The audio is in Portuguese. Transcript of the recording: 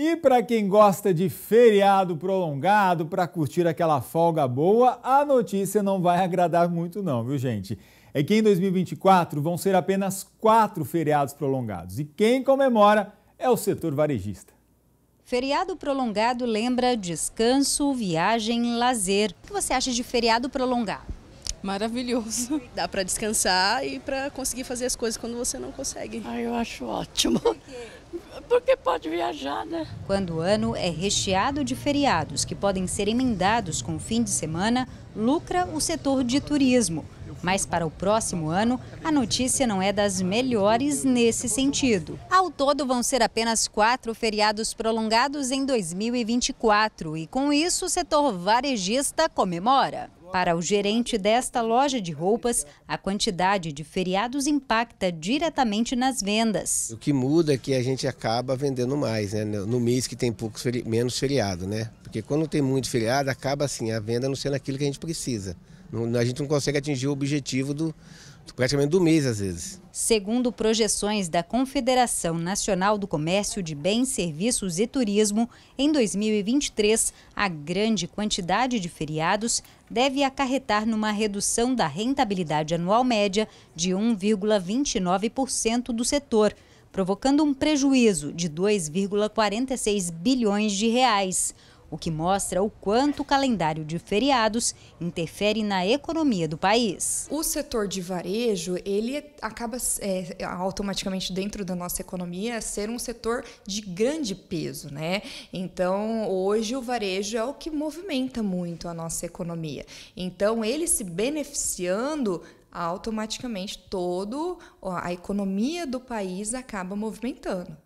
E para quem gosta de feriado prolongado, para curtir aquela folga boa, a notícia não vai agradar muito não, viu gente? É que em 2024 vão ser apenas quatro feriados prolongados e quem comemora é o setor varejista. Feriado prolongado lembra descanso, viagem, lazer. O que você acha de feriado prolongado? maravilhoso. Dá para descansar e para conseguir fazer as coisas quando você não consegue. Ah, eu acho ótimo. Porque pode viajar, né? Quando o ano é recheado de feriados que podem ser emendados com o fim de semana, lucra o setor de turismo. Mas para o próximo ano, a notícia não é das melhores nesse sentido. Ao todo, vão ser apenas quatro feriados prolongados em 2024 e, com isso, o setor varejista comemora. Para o gerente desta loja de roupas, a quantidade de feriados impacta diretamente nas vendas. O que muda é que a gente acaba vendendo mais, né? No mês que tem poucos feri menos feriado, né? Porque quando tem muito feriado, acaba assim a venda não sendo aquilo que a gente precisa. A gente não consegue atingir o objetivo do, praticamente do mês às vezes. Segundo projeções da Confederação Nacional do Comércio de Bens, Serviços e Turismo, em 2023, a grande quantidade de feriados deve acarretar numa redução da rentabilidade anual média de 1,29% do setor, provocando um prejuízo de 2,46 bilhões de reais o que mostra o quanto o calendário de feriados interfere na economia do país. O setor de varejo, ele acaba é, automaticamente dentro da nossa economia ser um setor de grande peso, né? Então, hoje o varejo é o que movimenta muito a nossa economia. Então, ele se beneficiando automaticamente todo a economia do país acaba movimentando.